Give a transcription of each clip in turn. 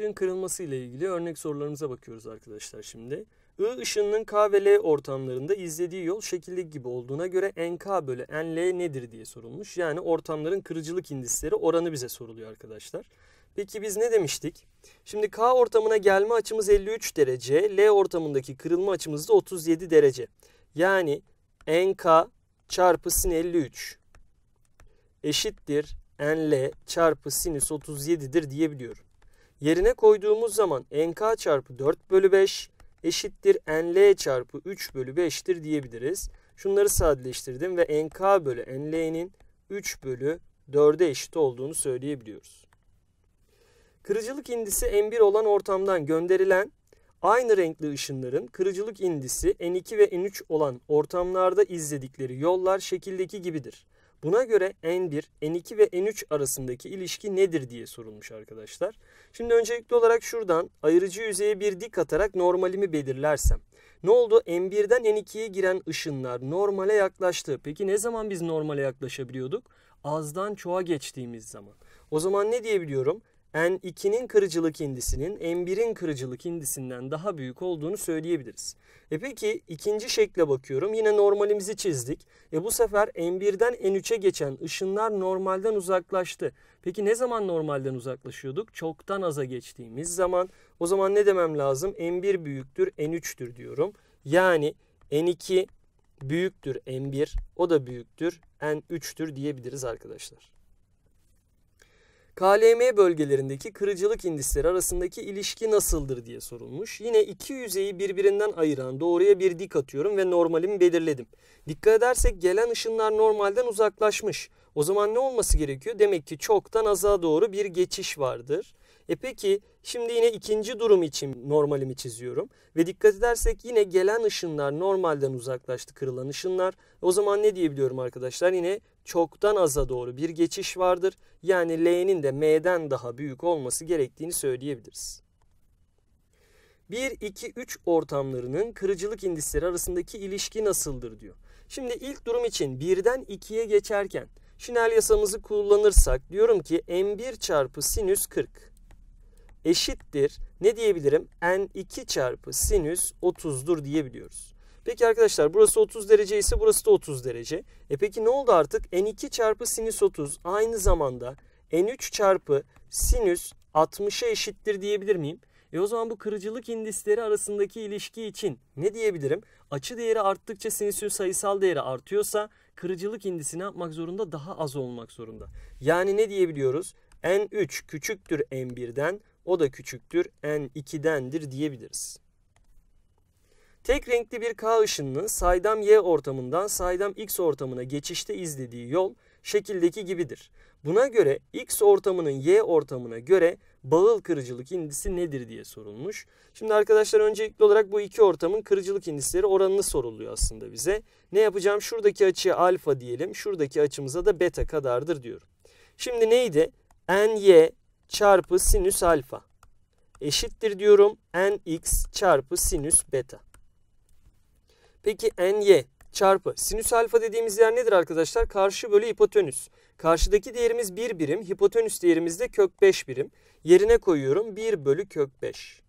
ışığın kırılması ile ilgili örnek sorularımıza bakıyoruz arkadaşlar şimdi. I ışınının K ve L ortamlarında izlediği yol şekillik gibi olduğuna göre NK bölü NL nedir diye sorulmuş. Yani ortamların kırıcılık indisleri oranı bize soruluyor arkadaşlar. Peki biz ne demiştik? Şimdi K ortamına gelme açımız 53 derece, L ortamındaki kırılma açımız da 37 derece. Yani NK çarpı sin 53 eşittir NL çarpı sinüs 37'dir diyebiliyorum. Yerine koyduğumuz zaman nk çarpı 4 bölü 5 eşittir nl çarpı 3 bölü 5'tir diyebiliriz. Şunları sadeleştirdim ve nk bölü nl'nin 3 bölü 4'e eşit olduğunu söyleyebiliyoruz. Kırıcılık indisi n1 olan ortamdan gönderilen aynı renkli ışınların kırıcılık indisi n2 ve n3 olan ortamlarda izledikleri yollar şekildeki gibidir. Buna göre N1, N2 ve N3 arasındaki ilişki nedir diye sorulmuş arkadaşlar. Şimdi öncelikli olarak şuradan ayırıcı yüzeye bir dik atarak normalimi belirlersem. Ne oldu? N1'den N2'ye giren ışınlar normale yaklaştı. Peki ne zaman biz normale yaklaşabiliyorduk? Azdan çoğa geçtiğimiz zaman. O zaman ne diyebiliyorum? N2'nin kırıcılık indisinin N1'in kırıcılık indisinden daha büyük olduğunu söyleyebiliriz. E peki ikinci şekle bakıyorum. Yine normalimizi çizdik. E bu sefer N1'den N3'e geçen ışınlar normalden uzaklaştı. Peki ne zaman normalden uzaklaşıyorduk? Çoktan aza geçtiğimiz zaman. O zaman ne demem lazım? N1 büyüktür N3'tür diyorum. Yani N2 büyüktür N1 o da büyüktür N3'tür diyebiliriz arkadaşlar. KLM bölgelerindeki kırıcılık indisleri arasındaki ilişki nasıldır diye sorulmuş. Yine iki yüzeyi birbirinden ayıran doğruya bir dik atıyorum ve normalimi belirledim. Dikkat edersek gelen ışınlar normalden uzaklaşmış. O zaman ne olması gerekiyor? Demek ki çoktan aza doğru bir geçiş vardır. E peki şimdi yine ikinci durum için normalimi çiziyorum. Ve dikkat edersek yine gelen ışınlar normalden uzaklaştı kırılan ışınlar. O zaman ne diyebiliyorum arkadaşlar? Yine çoktan aza doğru bir geçiş vardır. Yani L'nin de M'den daha büyük olması gerektiğini söyleyebiliriz. 1, 2, 3 ortamlarının kırıcılık indisleri arasındaki ilişki nasıldır diyor. Şimdi ilk durum için 1'den 2'ye geçerken Şinel yasamızı kullanırsak diyorum ki n1 çarpı sinüs 40 eşittir ne diyebilirim n2 çarpı sinüs 30'dur diyebiliyoruz. Peki arkadaşlar burası 30 derece ise burası da 30 derece. E peki ne oldu artık? N2 çarpı sinüs 30 aynı zamanda N3 çarpı sinüs 60'a eşittir diyebilir miyim? E o zaman bu kırıcılık indisleri arasındaki ilişki için ne diyebilirim? Açı değeri arttıkça sinüsün sayısal değeri artıyorsa kırıcılık indisi ne yapmak zorunda? Daha az olmak zorunda. Yani ne diyebiliyoruz? N3 küçüktür N1'den o da küçüktür N2'dendir diyebiliriz. Tek renkli bir K ışınının saydam Y ortamından saydam X ortamına geçişte izlediği yol şekildeki gibidir. Buna göre X ortamının Y ortamına göre bağıl kırıcılık indisi nedir diye sorulmuş. Şimdi arkadaşlar öncelikli olarak bu iki ortamın kırıcılık indisleri oranını soruluyor aslında bize. Ne yapacağım? Şuradaki açıya alfa diyelim. Şuradaki açımıza da beta kadardır diyorum. Şimdi neydi? ny çarpı sinüs alfa eşittir diyorum nx çarpı sinüs beta. Peki ny çarpı sinüs alfa dediğimiz yer nedir arkadaşlar? Karşı bölü hipotenüs. Karşıdaki değerimiz 1 birim. Hipotenüs değerimiz de kök 5 birim. Yerine koyuyorum 1 bölü kök 5.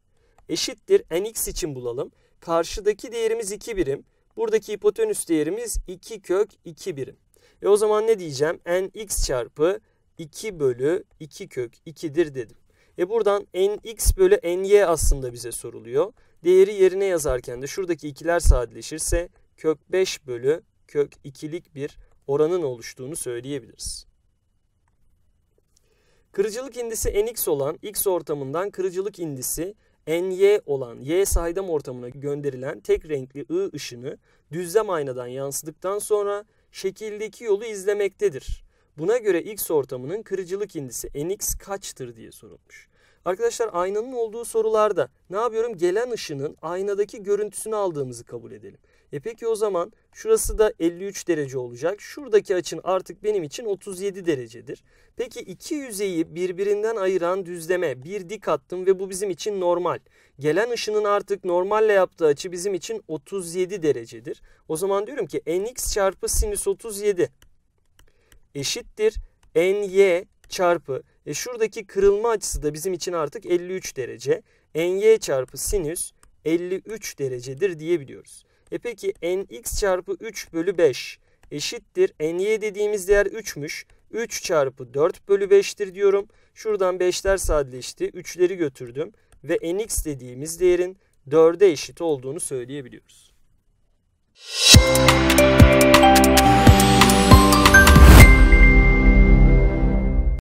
Eşittir nx için bulalım. Karşıdaki değerimiz 2 birim. Buradaki hipotenüs değerimiz 2 kök 2 birim. E o zaman ne diyeceğim? nx çarpı 2 bölü 2 kök 2'dir dedim. E buradan nx bölü ny aslında bize soruluyor. Değeri yerine yazarken de şuradaki ikiler sadeleşirse kök 5 bölü kök 2'lik bir oranın oluştuğunu söyleyebiliriz. Kırıcılık indisi nx olan x ortamından kırıcılık indisi ny olan y saydam ortamına gönderilen tek renkli i ışını düzlem aynadan yansıdıktan sonra şekildeki yolu izlemektedir. Buna göre x ortamının kırıcılık indisi nx kaçtır diye sorulmuş. Arkadaşlar aynanın olduğu sorularda ne yapıyorum? Gelen ışının aynadaki görüntüsünü aldığımızı kabul edelim. E peki o zaman şurası da 53 derece olacak. Şuradaki açın artık benim için 37 derecedir. Peki iki yüzeyi birbirinden ayıran düzleme bir dik attım ve bu bizim için normal. Gelen ışının artık normalle yaptığı açı bizim için 37 derecedir. O zaman diyorum ki nx çarpı sinüs 37 eşittir ny çarpı e şuradaki kırılma açısı da bizim için artık 53 derece. NY çarpı sinüs 53 derecedir diyebiliyoruz. E peki NX çarpı 3 bölü 5 eşittir. NY dediğimiz değer 3'müş. 3 çarpı 4 bölü 5'tir diyorum. Şuradan 5'ler sadeleşti. 3'leri götürdüm. Ve NX dediğimiz değerin 4'e eşit olduğunu söyleyebiliyoruz. Müzik